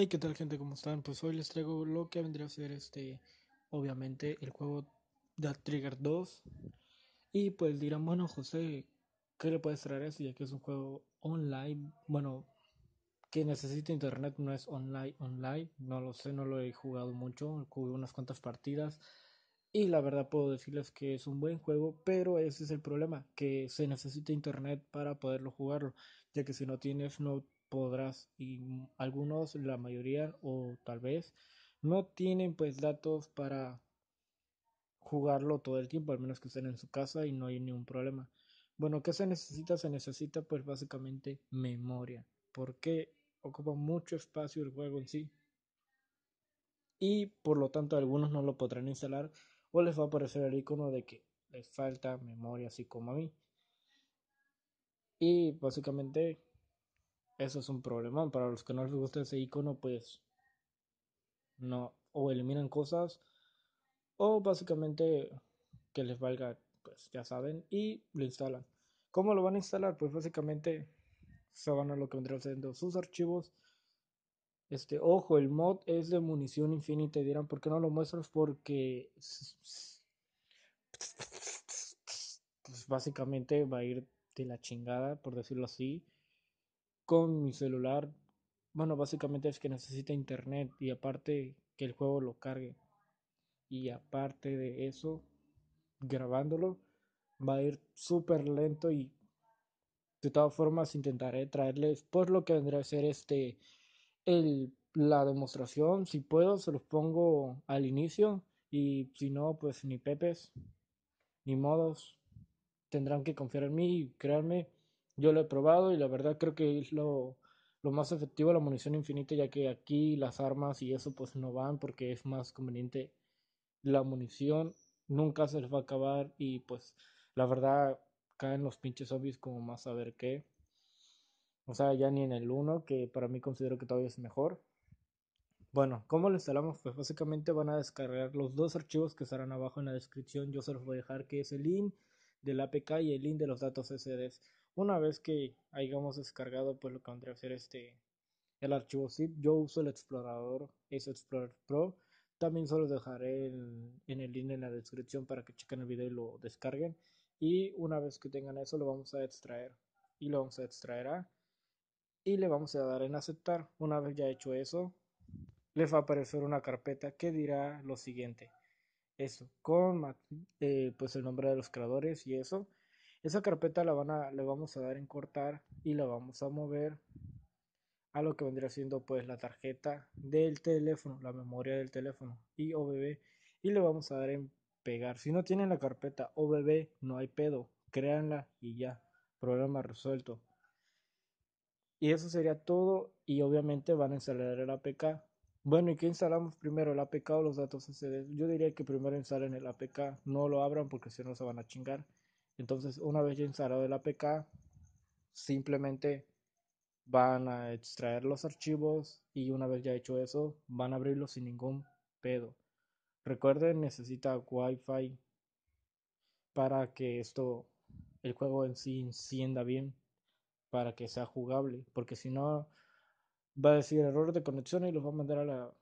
Hey, ¿qué tal gente? ¿Cómo están? Pues hoy les traigo lo que vendría a ser este, obviamente, el juego de Trigger 2. Y pues dirán, bueno, José, ¿qué le puedes traer a eso? Ya que es un juego online, bueno, que necesita internet, no es online, online, no lo sé, no lo he jugado mucho, jugué unas cuantas partidas. Y la verdad puedo decirles que es un buen juego, pero ese es el problema, que se necesita internet para poderlo jugarlo, ya que si no tienes no podrás y algunos, la mayoría o tal vez no tienen pues datos para jugarlo todo el tiempo, al menos que estén en su casa y no hay ningún problema. Bueno, que se necesita? Se necesita pues básicamente memoria, porque ocupa mucho espacio el juego en sí y por lo tanto algunos no lo podrán instalar o les va a aparecer el icono de que les falta memoria así como a mí. Y básicamente eso es un problema, Para los que no les gusta ese icono, pues no. O eliminan cosas. O básicamente que les valga, pues ya saben. Y lo instalan. ¿Cómo lo van a instalar? Pues básicamente se van a lo que vendrán siendo sus archivos. Este, ojo, el mod es de munición infinita. dirán, ¿por qué no lo muestras? Porque. Pues básicamente va a ir de la chingada, por decirlo así con mi celular, bueno, básicamente es que necesita internet y aparte que el juego lo cargue. Y aparte de eso, grabándolo va a ir súper lento y de todas formas intentaré traerles pues lo que vendrá a ser este el, la demostración si puedo se los pongo al inicio y si no pues ni pepes ni modos tendrán que confiar en mí y crearme yo lo he probado y la verdad creo que es lo, más efectivo la munición infinita, ya que aquí las armas y eso pues no van porque es más conveniente la munición, nunca se les va a acabar y pues la verdad caen los pinches zombies como más a ver qué. O sea, ya ni en el 1, que para mí considero que todavía es mejor. Bueno, ¿cómo lo instalamos? Pues básicamente van a descargar los dos archivos que estarán abajo en la descripción. Yo se los voy a dejar que es el link del APK y el link de los datos SDs. Una vez que hayamos descargado, pues lo que vamos a hacer este el archivo zip. Yo uso el explorador es Explorer Pro. También solo dejaré en, el link en la descripción para que chequen el video y lo descarguen. Y una vez que tengan eso, lo vamos a extraer. Y lo vamos a extraer a. Y le vamos a dar en aceptar. Una vez ya hecho eso, les va a aparecer una carpeta que dirá lo siguiente. Eso, con eh, pues el nombre de los creadores y eso. Esa carpeta la van le vamos a dar en cortar y la vamos a mover a lo que vendría siendo pues la tarjeta del teléfono, la memoria del teléfono y OBB y le vamos a dar en pegar. Si no tienen la carpeta OBB, no hay pedo, créanla y ya, problema resuelto. Y eso sería todo y obviamente van a instalar el APK. Bueno, ¿y qué instalamos primero, el APK o los datos SD? Yo diría que primero instalen el APK, no lo abran porque si no se van a chingar. Entonces, una vez ya instalado el APK, simplemente van a extraer los archivos y una vez ya hecho eso, van a abrirlo sin ningún pedo. Recuerden, necesita Wi-Fi para que esto, el juego en sí encienda bien, para que sea jugable, porque si no, va a decir error de conexión y los va a mandar a la,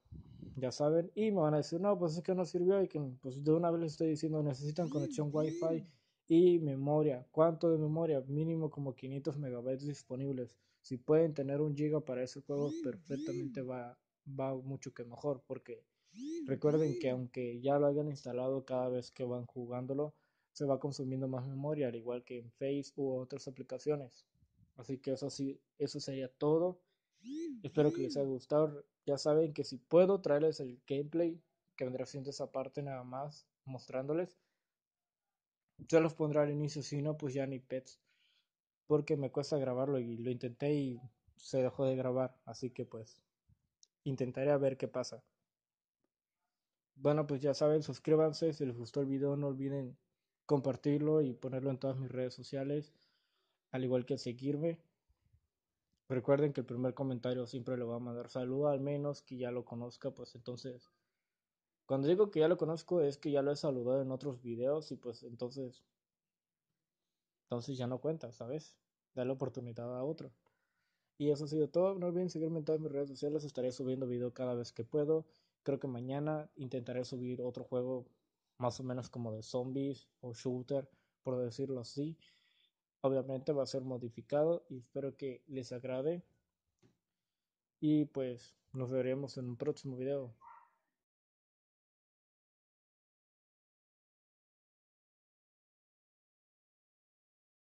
ya saben, y me van a decir, no, pues es que no sirvió y que, pues de una vez les estoy diciendo, necesitan conexión Wi-Fi y memoria, ¿cuánto de memoria? Mínimo como 500 megabytes disponibles. Si pueden tener un giga para ese juego perfectamente va, va mucho que mejor, porque recuerden que aunque ya lo hayan instalado cada vez que van jugándolo, se va consumiendo más memoria, al igual que en Facebook u otras aplicaciones. Así que eso sí, eso sería todo. Espero que les haya gustado. Ya saben que si puedo traerles el gameplay, que vendrá siendo esa parte nada más, mostrándoles yo los pondré al inicio, si no, pues ya ni pets, porque me cuesta grabarlo y lo intenté y se dejó de grabar, así que pues intentaré a ver qué pasa. Bueno, pues ya saben, suscríbanse, si les gustó el video no olviden compartirlo y ponerlo en todas mis redes sociales, al igual que seguirme. Recuerden que el primer comentario siempre lo va a mandar saludo, al menos que ya lo conozca, pues entonces cuando digo que ya lo conozco es que ya lo he saludado en otros videos y pues entonces... Entonces ya no cuenta, ¿sabes? Da la oportunidad a otro. Y eso ha sido todo. No olviden seguirme en todas mis redes sociales. Estaré subiendo video cada vez que puedo. Creo que mañana intentaré subir otro juego más o menos como de zombies o shooter, por decirlo así. Obviamente va a ser modificado y espero que les agrade. Y pues nos veremos en un próximo video.